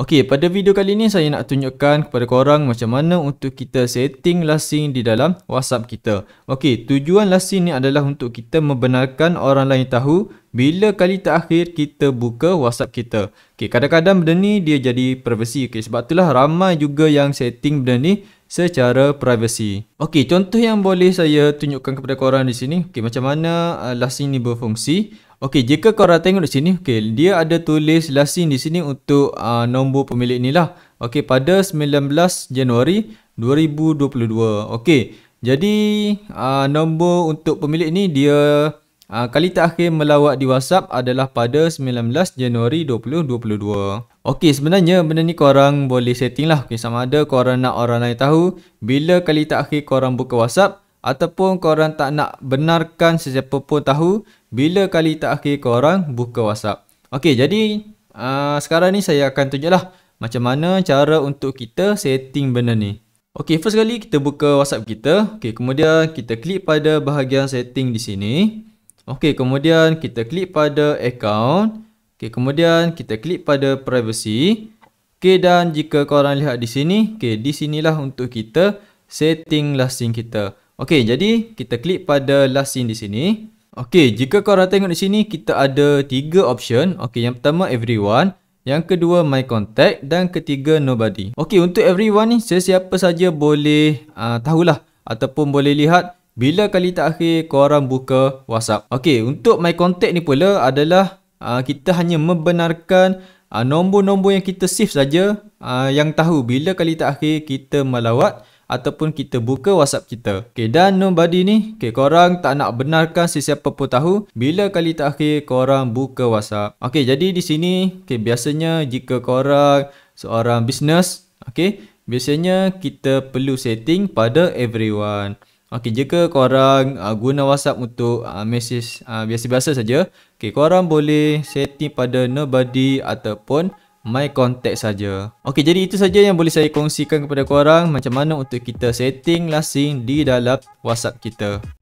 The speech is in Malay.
Okey, pada video kali ni saya nak tunjukkan kepada korang macam mana untuk kita setting lasing di dalam WhatsApp kita. Okey, tujuan lasing ni adalah untuk kita membenarkan orang lain tahu bila kali terakhir kita buka WhatsApp kita. Okey, kadang-kadang benda ni dia jadi privacy. Okey, sebab itulah ramai juga yang setting benda ni secara privacy. Okey, contoh yang boleh saya tunjukkan kepada korang di sini. Okey, macam mana uh, Lasting ni berfungsi? Okey, jika korang tengok di sini, okey, dia ada tulis lasin di sini untuk uh, nombor pemilik inilah. Okey, pada 19 Januari 2022. Okey. Jadi, uh, nombor untuk pemilik ni dia Uh, kali terakhir melawat di WhatsApp adalah pada 19 Januari 2022. Okey, sebenarnya benda ni korang boleh setting lah. Okay, sama ada korang nak orang lain tahu bila kali terakhir korang buka WhatsApp ataupun korang tak nak benarkan sesiapa pun tahu bila kali terakhir korang buka WhatsApp. Okey, jadi uh, sekarang ni saya akan tunjuklah macam mana cara untuk kita setting benda ni. Okey, first kali kita buka WhatsApp kita. Okey, kemudian kita klik pada bahagian setting di sini. Okey, kemudian kita klik pada account. Okey, kemudian kita klik pada privacy. Okey, dan jika korang lihat di sini, okey, di sinilah untuk kita setting last scene kita. Okey, jadi kita klik pada last scene di sini. Okey, jika korang tengok di sini, kita ada tiga option. Okey, yang pertama everyone. Yang kedua, my contact. Dan ketiga, nobody. Okey, untuk everyone ni, sesiapa saja boleh uh, tahulah ataupun boleh lihat. Bila kali tak terakhir korang buka WhatsApp? Okey, untuk my contact ni pula adalah uh, kita hanya membenarkan uh, nombor-nombor yang kita save saja uh, yang tahu bila kali tak terakhir kita melawat ataupun kita buka WhatsApp kita. Okey, dan nobody ni, okey korang tak nak benarkan sesiapa pun tahu bila kali tak terakhir korang buka WhatsApp. Okey, jadi di sini okey biasanya jika korang seorang business, okey, biasanya kita perlu setting pada everyone. Okey, jika korang uh, guna WhatsApp untuk uh, message uh, biasa-biasa saja, okey korang boleh setting pada nobody ataupun my contact saja. Okey, jadi itu saja yang boleh saya kongsikan kepada korang macam mana untuk kita setting last di dalam WhatsApp kita.